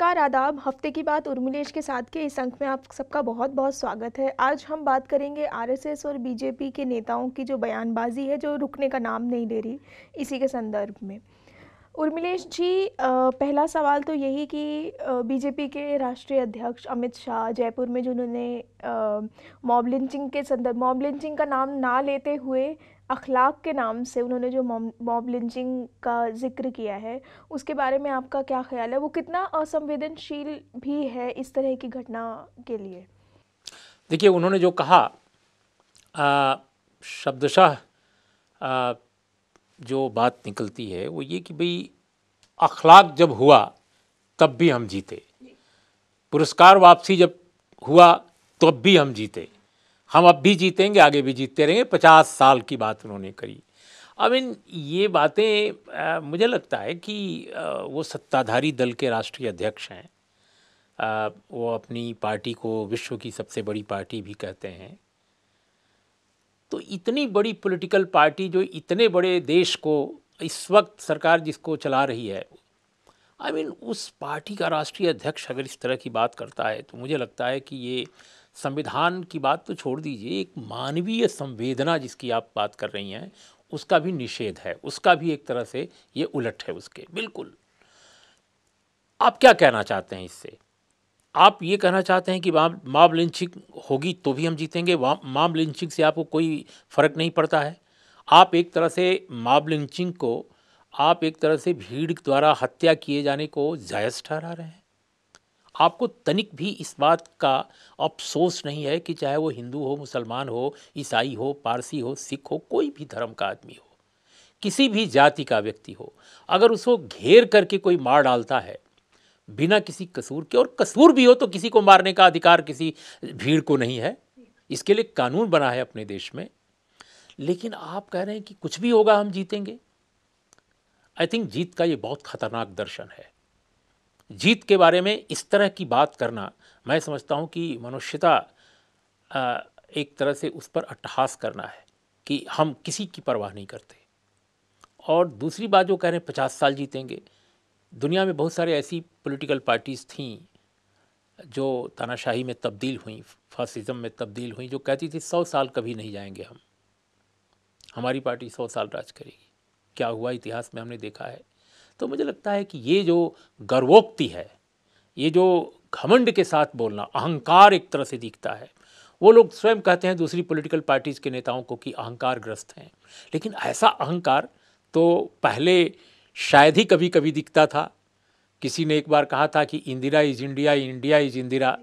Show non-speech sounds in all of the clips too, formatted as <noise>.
नमस्कार आदाब हफ्ते की बात उर्मिलेश के साथ के इस अंक में आप सबका बहुत बहुत स्वागत है आज हम बात करेंगे आरएसएस और बीजेपी के नेताओं की जो बयानबाजी है जो रुकने का नाम नहीं ले रही इसी के संदर्भ में उर्मिलेश जी पहला सवाल तो यही कि बीजेपी के राष्ट्रीय अध्यक्ष अमित शाह जयपुर में जिन्होंने मॉब लिंचिंग के संदर्भ मॉब लिंचिंग का नाम ना लेते हुए अखलाक के नाम से उन्होंने जो मॉब लिंचिंग का जिक्र किया है उसके बारे में आपका क्या ख्याल है वो कितना असंवेदनशील भी है इस तरह की घटना के लिए देखिए उन्होंने जो कहा शब्दशाह जो बात निकलती है वो ये कि भाई अखलाक जब हुआ तब भी हम जीते पुरस्कार वापसी जब हुआ तब भी हम जीते हम अब भी जीतेंगे आगे भी जीतते रहेंगे पचास साल की बात उन्होंने करी अब इन ये बातें मुझे लगता है कि आ, वो सत्ताधारी दल के राष्ट्रीय अध्यक्ष हैं आ, वो अपनी पार्टी को विश्व की सबसे बड़ी पार्टी भी कहते हैं तो इतनी बड़ी पॉलिटिकल पार्टी जो इतने बड़े देश को इस वक्त सरकार जिसको चला रही है आई I मीन mean, उस पार्टी का राष्ट्रीय अध्यक्ष अगर इस तरह की बात करता है तो मुझे लगता है कि ये संविधान की बात तो छोड़ दीजिए एक मानवीय संवेदना जिसकी आप बात कर रही हैं उसका भी निषेध है उसका भी एक तरह से ये उलट है उसके बिल्कुल आप क्या कहना चाहते हैं इससे आप ये कहना चाहते हैं कि माम लिंचिंग होगी तो भी हम जीतेंगे माम लिंचिंग से आपको कोई फ़र्क नहीं पड़ता है आप एक तरह से माब लिंचिंग को आप एक तरह से भीड़ द्वारा हत्या किए जाने को जायज़ ठहरा रहे हैं आपको तनिक भी इस बात का अफसोस नहीं है कि चाहे वो हिंदू हो मुसलमान हो ईसाई हो पारसी हो सिख हो कोई भी धर्म का आदमी हो किसी भी जाति का व्यक्ति हो अगर उसको घेर करके कोई मार डालता है बिना किसी कसूर के और कसूर भी हो तो किसी को मारने का अधिकार किसी भीड़ को नहीं है इसके लिए कानून बना है अपने देश में लेकिन आप कह रहे हैं कि कुछ भी होगा हम जीतेंगे आई थिंक जीत का ये बहुत खतरनाक दर्शन है जीत के बारे में इस तरह की बात करना मैं समझता हूँ कि मनुष्यता एक तरह से उस पर अट्ठहास करना है कि हम किसी की परवाह नहीं करते और दूसरी बात जो कह रहे हैं पचास साल जीतेंगे दुनिया में बहुत सारी ऐसी पॉलिटिकल पार्टीज़ थीं जो तानाशाही में तब्दील हुई फासिज़म में तब्दील हुई जो कहती थी सौ साल कभी नहीं जाएंगे हम हमारी पार्टी सौ साल राज करेगी क्या हुआ इतिहास में हमने देखा है तो मुझे लगता है कि ये जो गर्वोक्ति है ये जो घमंड के साथ बोलना अहंकार एक तरह से दिखता है वो लोग स्वयं कहते हैं दूसरी पॉलिटिकल पार्टीज़ के नेताओं को कि अहंकार ग्रस्त हैं लेकिन ऐसा अहंकार तो पहले शायद ही कभी कभी दिखता था किसी ने एक बार कहा था कि Indira is India India is Indira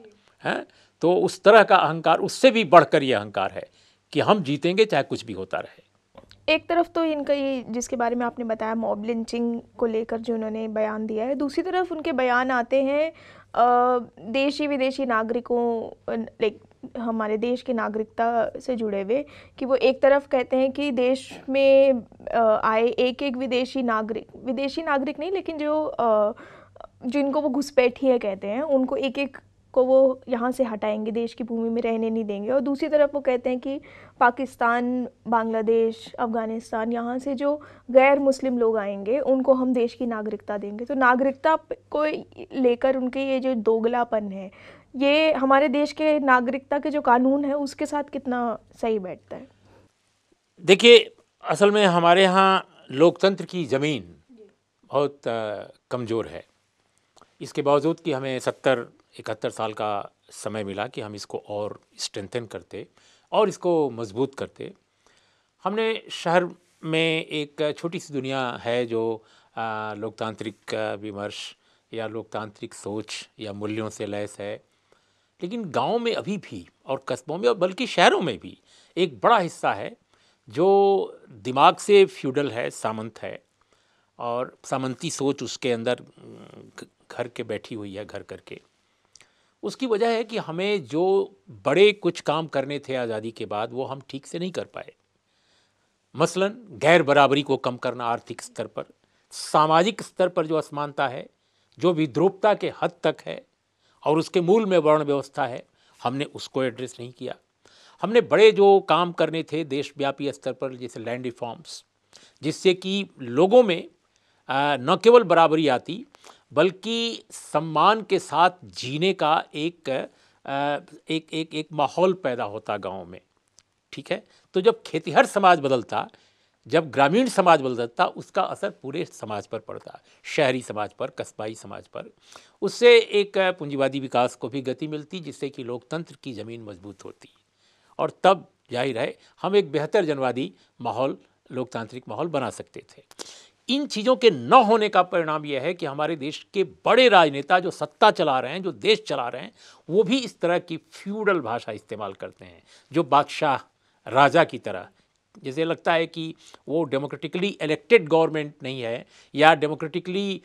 हैं तो उस तरह का अहंकार उससे भी बढ़कर ये अहंकार है कि हम जीतेंगे चाहे कुछ भी होता रहे एक तरफ तो इनका ये जिसके बारे में आपने बताया मॉब लिंचिंग को लेकर जो उन्होंने बयान दिया है दूसरी तरफ उनके बयान आते हैं देशी विदेशी नागरिकों लाइक हमारे देश के नागरिकता से जुड़े हुए कि वो एक तरफ कहते हैं कि देश में आए एक एक विदेशी नागरिक विदेशी नागरिक नहीं लेकिन जो जिनको वो घुसपैठिए कहते हैं उनको एक एक को वो यहाँ से हटाएंगे देश की भूमि में रहने नहीं देंगे और दूसरी तरफ वो कहते हैं कि पाकिस्तान बांग्लादेश अफ़गानिस्तान यहाँ से जो गैर मुस्लिम लोग आएंगे उनको हम देश की नागरिकता देंगे तो नागरिकता को लेकर उनके ये जो दोगलापन है ये हमारे देश के नागरिकता के जो कानून है उसके साथ कितना सही बैठता है देखिए असल में हमारे यहाँ लोकतंत्र की ज़मीन बहुत कमज़ोर है इसके बावजूद कि हमें सत्तर इकहत्तर साल का समय मिला कि हम इसको और स्ट्रेंथन करते और इसको मजबूत करते हमने शहर में एक छोटी सी दुनिया है जो लोकतांत्रिक विमर्श या लोकतांत्रिक सोच या मूल्यों से लैस है लेकिन गांव में अभी भी और कस्बों में और बल्कि शहरों में भी एक बड़ा हिस्सा है जो दिमाग से फ्यूडल है सामंत है और सामंती सोच उसके अंदर घर के बैठी हुई है घर करके उसकी वजह है कि हमें जो बड़े कुछ काम करने थे आज़ादी के बाद वो हम ठीक से नहीं कर पाए मसलन गैर बराबरी को कम करना आर्थिक स्तर पर सामाजिक स्तर पर जो असमानता है जो विद्रोपता के हद तक है और उसके मूल में वर्ण व्यवस्था है हमने उसको एड्रेस नहीं किया हमने बड़े जो काम करने थे देशव्यापी स्तर पर जैसे लैंड रिफॉर्म्स जिससे कि लोगों में न केवल बराबरी आती बल्कि सम्मान के साथ जीने का एक एक एक एक माहौल पैदा होता गांव में ठीक है तो जब खेतीहर समाज बदलता जब ग्रामीण समाज बदलता उसका असर पूरे समाज पर पड़ता शहरी समाज पर कस्बाई समाज पर उससे एक पूंजीवादी विकास को भी गति मिलती जिससे कि लोकतंत्र की ज़मीन मजबूत होती और तब जाहिर है हम एक बेहतर जनवादी माहौल लोकतांत्रिक माहौल बना सकते थे इन चीज़ों के न होने का परिणाम यह है कि हमारे देश के बड़े राजनेता जो सत्ता चला रहे हैं जो देश चला रहे हैं वो भी इस तरह की फ्यूडल भाषा इस्तेमाल करते हैं जो बादशाह राजा की तरह जैसे लगता है कि वो डेमोक्रेटिकली इलेक्टेड गवर्नमेंट नहीं है या डेमोक्रेटिकली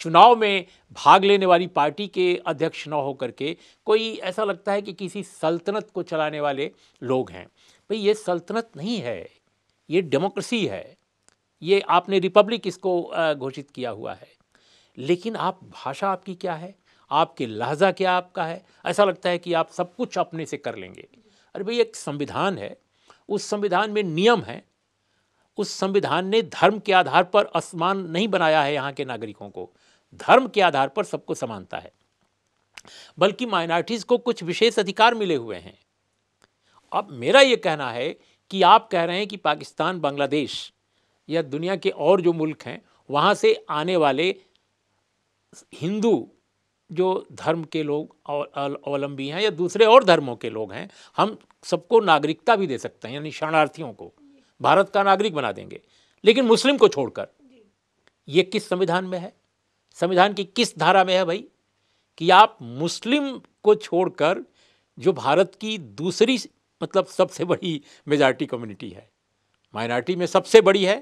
चुनाव में भाग लेने वाली पार्टी के अध्यक्ष न हो करके कोई ऐसा लगता है कि किसी सल्तनत को चलाने वाले लोग हैं भाई ये सल्तनत नहीं है ये डेमोक्रेसी है ये आपने रिपब्लिक इसको घोषित किया हुआ है लेकिन आप भाषा आपकी क्या है आपके लहजा क्या आपका है ऐसा लगता है कि आप सब कुछ अपने से कर लेंगे अरे भाई एक संविधान है उस संविधान में नियम है उस संविधान ने धर्म के आधार पर असमान नहीं बनाया है यहाँ के नागरिकों को धर्म के आधार पर सबको समानता है बल्कि माइनॉरिटीज़ को कुछ विशेष अधिकार मिले हुए हैं अब मेरा ये कहना है कि आप कह रहे हैं कि पाकिस्तान बांग्लादेश या दुनिया के और जो मुल्क हैं वहाँ से आने वाले हिंदू जो धर्म के लोग अवलंबी हैं या दूसरे और धर्मों के लोग हैं हम सबको नागरिकता भी दे सकते हैं यानी शरणार्थियों को भारत का नागरिक बना देंगे लेकिन मुस्लिम को छोड़कर ये किस संविधान में है संविधान की किस धारा में है भाई कि आप मुस्लिम को छोड़कर जो भारत की दूसरी मतलब सबसे बड़ी मेजॉरिटी कम्युनिटी है माइनॉरिटी में सबसे बड़ी है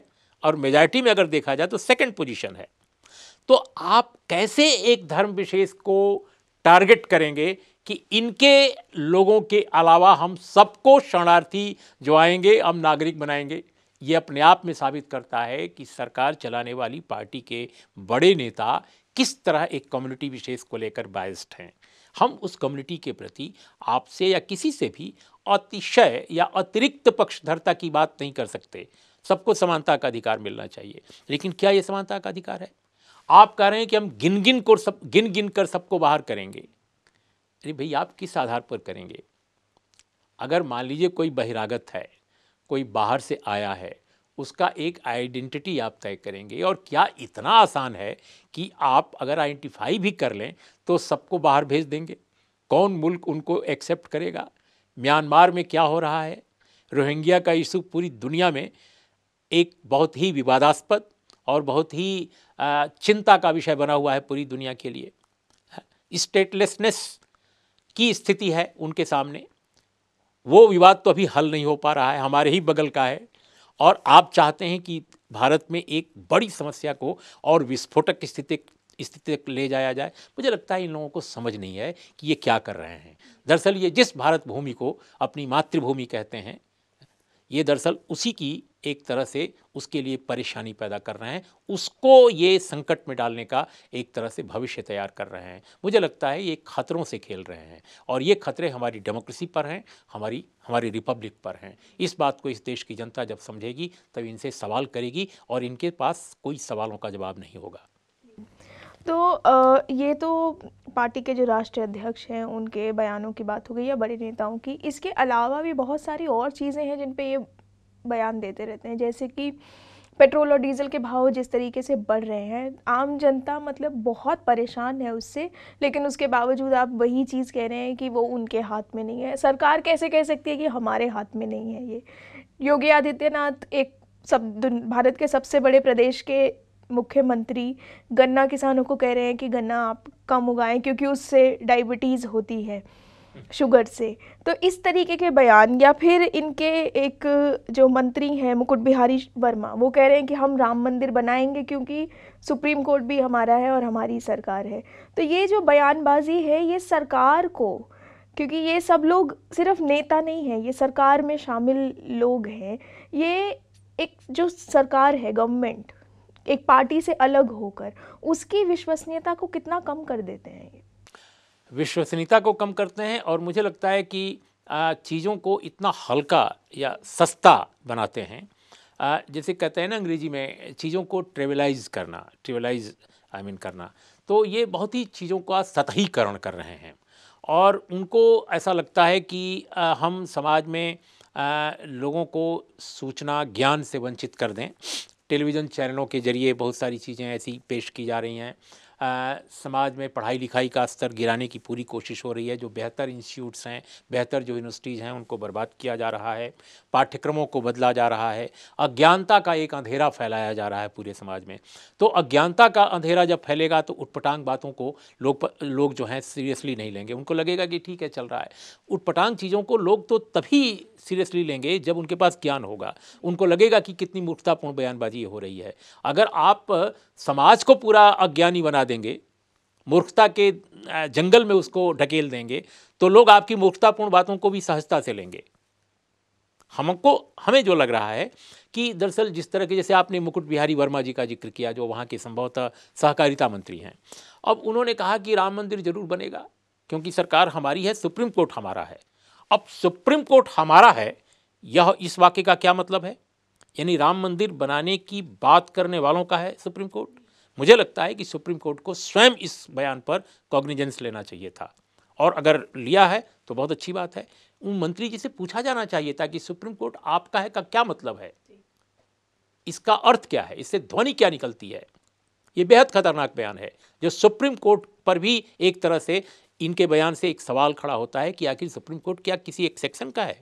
और मेजॉरिटी में अगर देखा जाए तो सेकंड पोजीशन है तो आप कैसे एक धर्म विशेष को टारगेट करेंगे कि इनके लोगों के अलावा हम सबको शरणार्थी जो आएंगे हम नागरिक बनाएंगे ये अपने आप में साबित करता है कि सरकार चलाने वाली पार्टी के बड़े नेता किस तरह एक कम्युनिटी विशेष को लेकर बायस्ड हैं हम उस कम्युनिटी के प्रति आपसे या किसी से भी अतिशय या अतिरिक्त पक्षधरता की बात नहीं कर सकते सबको समानता का अधिकार मिलना चाहिए लेकिन क्या यह समानता का अधिकार है आप कह रहे हैं कि हम गिन गिन को सब गिन गिन कर सबको बाहर करेंगे अरे भाई आप किस आधार पर करेंगे अगर मान लीजिए कोई बहिरागत है कोई बाहर से आया है उसका एक आइडेंटिटी आप तय करेंगे और क्या इतना आसान है कि आप अगर आइडेंटिफाई भी कर लें तो सबको बाहर भेज देंगे कौन मुल्क उनको एक्सेप्ट करेगा म्यांमार में क्या हो रहा है रोहिंग्या का इशू पूरी दुनिया में एक बहुत ही विवादास्पद और बहुत ही चिंता का विषय बना हुआ है पूरी दुनिया के लिए स्टेटलेसनेस की स्थिति है उनके सामने वो विवाद तो अभी हल नहीं हो पा रहा है हमारे ही बगल का है और आप चाहते हैं कि भारत में एक बड़ी समस्या को और विस्फोटक स्थिति स्थिति तक ले जाया जाए मुझे लगता है इन लोगों को समझ नहीं है कि ये क्या कर रहे हैं दरअसल ये जिस भारत भूमि को अपनी मातृभूमि कहते हैं ये दरअसल उसी की एक तरह से उसके लिए परेशानी पैदा कर रहे हैं उसको ये संकट में डालने का एक तरह से भविष्य तैयार कर रहे हैं मुझे लगता है ये खतरों से खेल रहे हैं और ये खतरे हमारी डेमोक्रेसी पर हैं हमारी हमारी रिपब्लिक पर हैं इस बात को इस देश की जनता जब समझेगी तब इनसे सवाल करेगी और इनके पास कोई सवालों का जवाब नहीं होगा तो आ, ये तो पार्टी के जो राष्ट्रीय अध्यक्ष हैं उनके बयानों की बात हो गई या बड़े नेताओं की इसके अलावा भी बहुत सारी और चीज़ें हैं जिन पे ये बयान देते रहते हैं जैसे कि पेट्रोल और डीजल के भाव जिस तरीके से बढ़ रहे हैं आम जनता मतलब बहुत परेशान है उससे लेकिन उसके बावजूद आप वही चीज़ कह रहे हैं कि वो उनके हाथ में नहीं है सरकार कैसे कह सकती है कि हमारे हाथ में नहीं है ये योगी आदित्यनाथ एक सब भारत के सबसे बड़े प्रदेश के मुख्यमंत्री गन्ना किसानों को कह रहे हैं कि गन्ना आप कम उगाएं क्योंकि उससे डायबिटीज़ होती है शुगर से तो इस तरीके के बयान या फिर इनके एक जो मंत्री हैं मुकुट बिहारी वर्मा वो कह रहे हैं कि हम राम मंदिर बनाएंगे क्योंकि सुप्रीम कोर्ट भी हमारा है और हमारी सरकार है तो ये जो बयानबाजी है ये सरकार को क्योंकि ये सब लोग सिर्फ नेता नहीं हैं ये सरकार में शामिल लोग हैं ये एक जो सरकार है गवर्नमेंट एक पार्टी से अलग होकर उसकी विश्वसनीयता को कितना कम कर देते हैं ये विश्वसनीयता को कम करते हैं और मुझे लगता है कि चीज़ों को इतना हल्का या सस्ता बनाते हैं जैसे कहते हैं ना अंग्रेजी में चीज़ों को ट्रेवलाइज करना ट्रेवलाइज आई मीन करना तो ये बहुत ही चीज़ों का सतहीकरण कर रहे हैं और उनको ऐसा लगता है कि हम समाज में लोगों को सूचना ज्ञान से वंचित कर दें टेलीविज़न चैनलों के ज़रिए बहुत सारी चीज़ें ऐसी पेश की जा रही हैं समाज में पढ़ाई लिखाई का स्तर गिराने की पूरी कोशिश हो रही है जो बेहतर इंस्टीट्यूट्स हैं बेहतर जो यूनिवर्सिटीज़ हैं उनको बर्बाद किया जा रहा है पाठ्यक्रमों को बदला जा रहा है अज्ञानता का एक अंधेरा फैलाया जा रहा है पूरे समाज में तो अज्ञानता का अंधेरा जब फैलेगा तो उटपटांग बातों को लोग लोग जो हैं सीरियसली नहीं लेंगे उनको लगेगा कि ठीक है चल रहा है उटपटांग चीज़ों को लोग तो तभी सीरियसली लेंगे जब उनके पास ज्ञान होगा उनको लगेगा कि कितनी मूर्खतापूर्ण बयानबाजी हो रही है अगर आप समाज को पूरा अज्ञानी बना देंगे मूर्खता के जंगल में उसको ढकेल देंगे तो लोग आपकी मूर्खतापूर्ण बातों को भी सहजता से लेंगे हमको हमें जो लग रहा है कि दरअसल जिस तरह के जैसे आपने मुकुट बिहारी वर्मा जी का जिक्र किया जो वहाँ के संभवतः सहकारिता मंत्री हैं अब उन्होंने कहा कि राम मंदिर जरूर बनेगा क्योंकि सरकार हमारी है सुप्रीम कोर्ट हमारा है अब सुप्रीम कोर्ट हमारा है यह इस वाक्य का क्या मतलब है यानी राम मंदिर बनाने की बात करने वालों का है सुप्रीम कोर्ट मुझे लगता है कि सुप्रीम कोर्ट को स्वयं इस बयान पर कॉग्निजेंस लेना चाहिए था और अगर लिया है तो बहुत अच्छी बात है उन मंत्री जी से पूछा जाना चाहिए था कि सुप्रीम कोर्ट आपका है का क्या मतलब है इसका अर्थ क्या है इससे ध्वनि क्या निकलती है ये बेहद खतरनाक बयान है जो सुप्रीम कोर्ट पर भी एक तरह से इनके बयान से एक सवाल खड़ा होता है कि आखिर सुप्रीम कोर्ट क्या किसी एक सेक्शन का है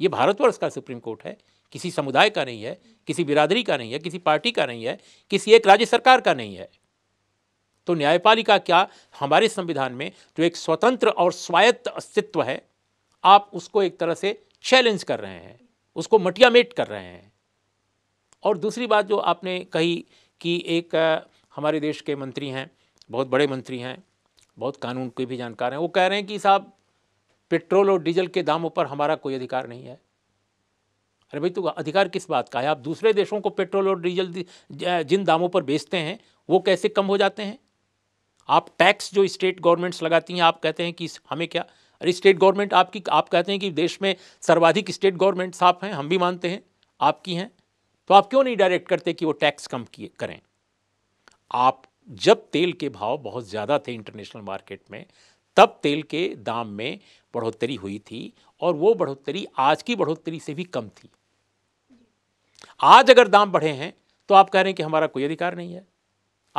ये भारतवर्ष का सुप्रीम कोर्ट है किसी समुदाय का नहीं है किसी बिरादरी का नहीं है किसी पार्टी का नहीं है किसी एक राज्य सरकार का नहीं है तो न्यायपालिका क्या हमारे संविधान में जो एक स्वतंत्र और स्वायत्त अस्तित्व है आप उसको एक तरह से चैलेंज कर रहे हैं उसको मटियामेट कर रहे हैं और दूसरी बात जो आपने कही कि एक हमारे देश के मंत्री हैं बहुत बड़े मंत्री हैं बहुत कानून के भी जानकार हैं वो कह रहे हैं कि साहब पेट्रोल और डीजल के दामों पर हमारा कोई अधिकार नहीं है अरे भाई तो अधिकार किस बात का है आप दूसरे देशों को पेट्रोल और डीजल जिन दामों पर बेचते हैं वो कैसे कम हो जाते हैं आप टैक्स जो स्टेट गवर्नमेंट्स लगाती हैं आप कहते हैं कि हमें क्या अरे स्टेट गवर्नमेंट आपकी आप कहते हैं कि देश में सर्वाधिक स्टेट गवर्नमेंट्स आप हैं हम भी मानते हैं आपकी हैं तो आप क्यों नहीं डायरेक्ट करते कि वो टैक्स कम किए करें आप जब तेल के भाव बहुत ज़्यादा थे इंटरनेशनल मार्केट में तब तेल के दाम में बढ़ोतरी हुई थी और वो बढ़ोतरी आज की बढ़ोतरी से भी कम थी आज अगर दाम बढ़े हैं तो आप कह रहे हैं कि हमारा कोई अधिकार नहीं है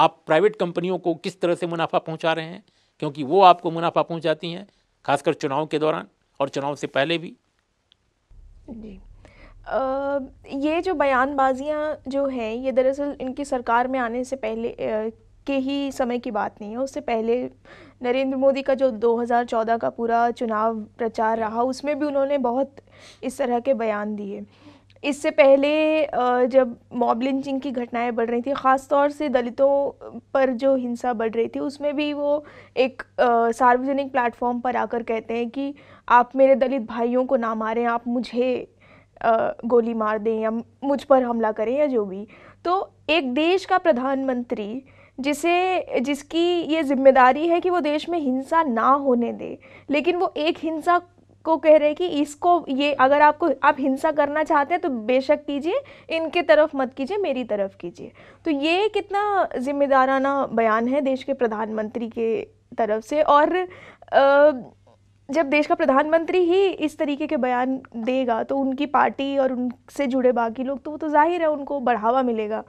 आप प्राइवेट कंपनियों को किस तरह से मुनाफा पहुंचा रहे हैं क्योंकि वो आपको मुनाफा पहुंचाती हैं खासकर चुनाव के दौरान और चुनाव से पहले भी जी आ, ये जो बयानबाजियां जो हैं ये दरअसल इनकी सरकार में आने से पहले आ, के ही समय की बात नहीं है उससे पहले नरेंद्र मोदी का जो 2014 का पूरा चुनाव प्रचार रहा उसमें भी उन्होंने बहुत इस तरह के बयान दिए इससे पहले जब मॉब लिंचिंग की घटनाएं बढ़ रही थी ख़ासतौर से दलितों पर जो हिंसा बढ़ रही थी उसमें भी वो एक सार्वजनिक प्लेटफॉर्म पर आकर कहते हैं कि आप मेरे दलित भाइयों को ना मारें आप मुझे गोली मार दें या मुझ पर हमला करें या जो भी तो एक देश का प्रधानमंत्री जिसे जिसकी ये जिम्मेदारी है कि वो देश में हिंसा ना होने दे लेकिन वो एक हिंसा को कह रहे हैं कि इसको ये अगर आपको आप हिंसा करना चाहते हैं तो बेशक कीजिए इनके तरफ मत कीजिए मेरी तरफ कीजिए तो ये कितना जिम्मेदाराना बयान है देश के प्रधानमंत्री के तरफ से और जब देश का प्रधानमंत्री ही इस तरीके के बयान देगा तो उनकी पार्टी और उनसे जुड़े बाकी लोग तो वो तो जाहिर है उनको बढ़ावा मिलेगा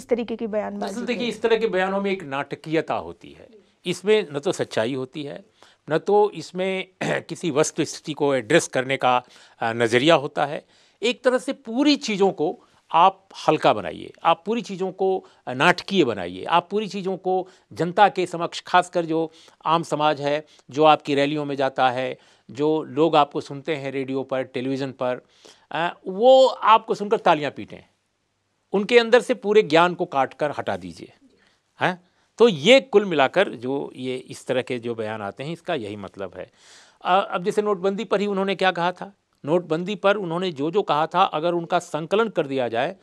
इस तरीके की बयान देखिए इस तरह के बयानों में एक नाटकीयता होती है इसमें न तो सच्चाई होती है न तो इसमें <clears throat> किसी वस्तु स्थिति को एड्रेस करने का नज़रिया होता है एक तरह से पूरी चीज़ों को आप हल्का बनाइए आप पूरी चीज़ों को नाटकीय बनाइए आप पूरी चीज़ों को जनता के समक्ष खासकर जो आम समाज है जो आपकी रैलियों में जाता है जो लोग आपको सुनते हैं रेडियो पर टेलीविज़न पर वो आपको सुनकर तालियां पीटें उनके अंदर से पूरे ज्ञान को काट कर हटा दीजिए हैं तो ये कुल मिलाकर जो ये इस तरह के जो बयान आते हैं इसका यही मतलब है अब जैसे नोटबंदी पर ही उन्होंने क्या कहा था नोटबंदी पर उन्होंने जो जो कहा था अगर उनका संकलन कर दिया जाए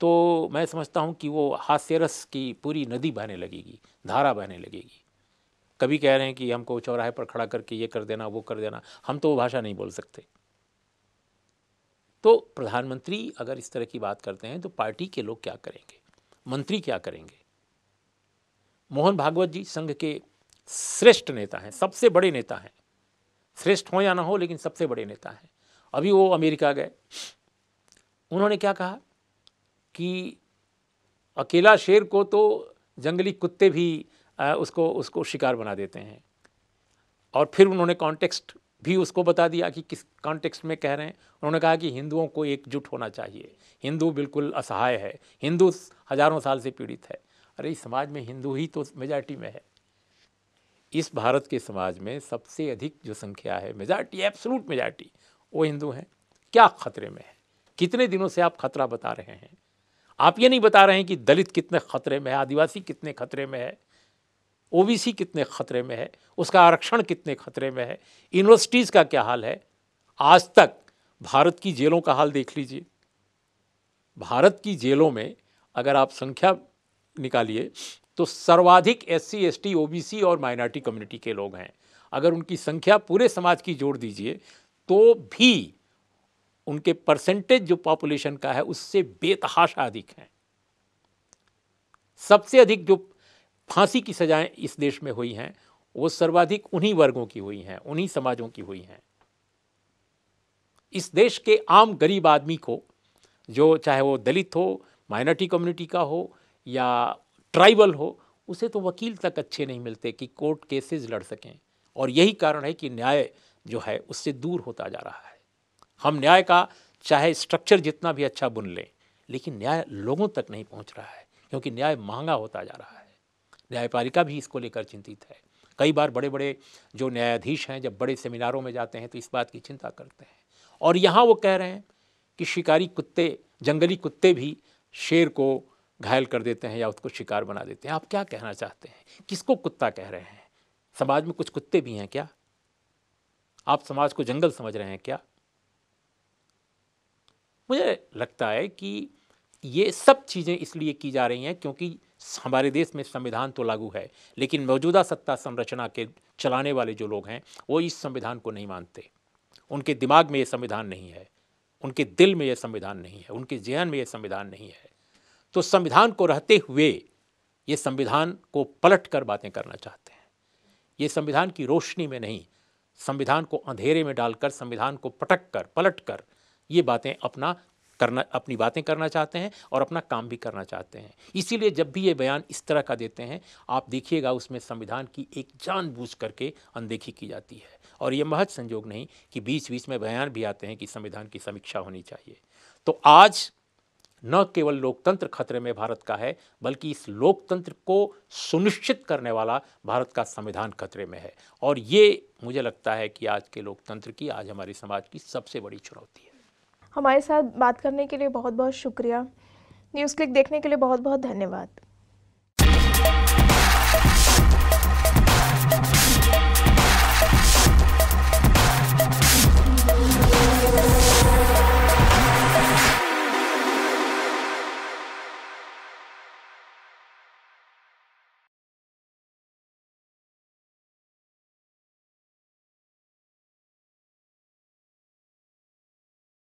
तो मैं समझता हूँ कि वो हास्यरस की पूरी नदी बहने लगेगी धारा बहने लगेगी कभी कह रहे हैं कि हमको चौराहे पर खड़ा करके ये कर देना वो कर देना हम तो वो भाषा नहीं बोल सकते तो प्रधानमंत्री अगर इस तरह की बात करते हैं तो पार्टी के लोग क्या करेंगे मंत्री क्या करेंगे मोहन भागवत जी संघ के श्रेष्ठ नेता हैं सबसे बड़े नेता हैं श्रेष्ठ हों या ना हो लेकिन सबसे बड़े नेता हैं अभी वो अमेरिका गए उन्होंने क्या कहा कि अकेला शेर को तो जंगली कुत्ते भी उसको उसको शिकार बना देते हैं और फिर उन्होंने कॉन्टेक्स्ट भी उसको बता दिया कि किस कॉन्टेक्स्ट में कह रहे हैं उन्होंने कहा कि हिंदुओं को एकजुट होना चाहिए हिंदू बिल्कुल असहाय है हिंदू हज़ारों साल से पीड़ित है अरे इस समाज में हिंदू ही तो मेजॉरिटी में है इस भारत के समाज में सबसे अधिक जो संख्या है मेजॉरिटी एब्सोलूट मेजॉरिटी वो हिंदू हैं क्या खतरे में है कितने दिनों से आप खतरा बता रहे हैं आप ये नहीं बता रहे हैं कि दलित कितने खतरे में है आदिवासी कितने खतरे में है ओबीसी कितने खतरे में है उसका आरक्षण कितने खतरे में है यूनिवर्सिटीज़ का क्या हाल है आज तक भारत की जेलों का हाल देख लीजिए भारत की जेलों में अगर आप संख्या निकालिए तो सर्वाधिक S C S T O B C और माइनॉरिटी कम्युनिटी के लोग हैं अगर उनकी संख्या पूरे समाज की जोड़ दीजिए तो भी उनके परसेंटेज जो पॉपुलेशन का है उससे बेतहाशा अधिक हैं सबसे अधिक जो फांसी की सजाएं इस देश में हुई हैं वो सर्वाधिक उन्हीं वर्गों की हुई हैं उन्हीं समाजों की हुई हैं इस देश के आम गरीब आदमी को जो चाहे वो दलित हो माइनॉरिटी कम्युनिटी का हो या ट्राइबल हो उसे तो वकील तक अच्छे नहीं मिलते कि कोर्ट केसेस लड़ सकें और यही कारण है कि न्याय जो है उससे दूर होता जा रहा है हम न्याय का चाहे स्ट्रक्चर जितना भी अच्छा बुन लें लेकिन न्याय लोगों तक नहीं पहुंच रहा है क्योंकि न्याय महंगा होता जा रहा है न्यायपालिका भी इसको लेकर चिंतित है कई बार बड़े बड़े जो न्यायाधीश हैं जब बड़े सेमिनारों में जाते हैं तो इस बात की चिंता करते हैं और यहाँ वो कह रहे हैं कि शिकारी कुत्ते जंगली कुत्ते भी शेर को घायल कर देते हैं या उसको शिकार बना देते हैं आप क्या कहना चाहते हैं किसको कुत्ता कह रहे हैं समाज में कुछ कुत्ते भी हैं क्या आप समाज को जंगल समझ रहे हैं क्या मुझे लगता है कि ये सब चीज़ें इसलिए की जा रही हैं क्योंकि हमारे देश में संविधान तो लागू है लेकिन मौजूदा सत्ता संरचना के चलाने वाले जो लोग हैं वो इस संविधान को नहीं मानते उनके दिमाग में ये संविधान नहीं है उनके दिल में यह संविधान नहीं है उनके जहन में यह संविधान नहीं है तो संविधान को रहते हुए ये संविधान को पलट कर बातें करना चाहते हैं ये संविधान की रोशनी में नहीं संविधान को अंधेरे में डालकर संविधान को पटक कर पलट कर ये बातें अपना करना अपनी बातें करना चाहते हैं और अपना काम भी करना चाहते हैं इसीलिए जब भी ये बयान इस तरह का देते हैं आप देखिएगा उसमें संविधान की एक जानबूझ करके अनदेखी की जाती है और ये महज संजोग नहीं कि बीच बीच में बयान भी आते हैं कि संविधान की समीक्षा होनी चाहिए तो आज न केवल लोकतंत्र खतरे में भारत का है बल्कि इस लोकतंत्र को सुनिश्चित करने वाला भारत का संविधान खतरे में है और ये मुझे लगता है कि आज के लोकतंत्र की आज हमारे समाज की सबसे बड़ी चुनौती है हमारे साथ बात करने के लिए बहुत बहुत शुक्रिया न्यूज़ क्लिक देखने के लिए बहुत बहुत धन्यवाद